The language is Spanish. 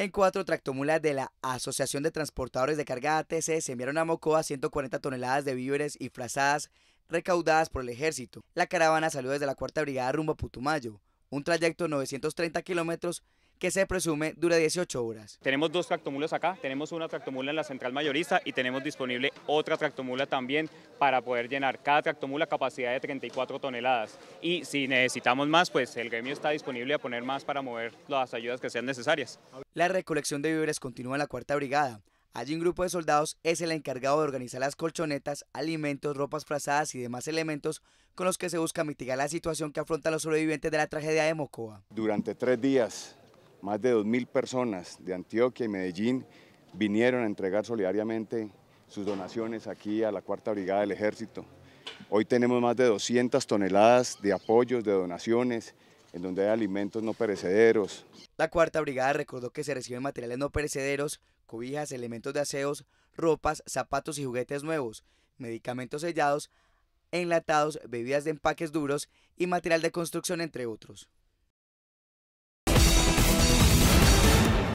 En cuatro tractomulas de la Asociación de Transportadores de Carga ATC se enviaron a Mocoa 140 toneladas de víveres y frazadas recaudadas por el ejército. La caravana salió desde la Cuarta Brigada rumbo a Putumayo, un trayecto de 930 kilómetros que se presume dura 18 horas. Tenemos dos tractomulas acá, tenemos una tractomula en la central mayorista y tenemos disponible otra tractomula también para poder llenar cada tractomula capacidad de 34 toneladas. Y si necesitamos más, pues el gremio está disponible a poner más para mover las ayudas que sean necesarias. La recolección de víveres continúa en la cuarta brigada. Allí un grupo de soldados es el encargado de organizar las colchonetas, alimentos, ropas frazadas y demás elementos con los que se busca mitigar la situación que afrontan los sobrevivientes de la tragedia de Mocoa. Durante tres días más de 2.000 personas de Antioquia y Medellín vinieron a entregar solidariamente sus donaciones aquí a la Cuarta Brigada del Ejército. Hoy tenemos más de 200 toneladas de apoyos, de donaciones, en donde hay alimentos no perecederos. La Cuarta Brigada recordó que se reciben materiales no perecederos, cobijas, elementos de aseos, ropas, zapatos y juguetes nuevos, medicamentos sellados, enlatados, bebidas de empaques duros y material de construcción, entre otros.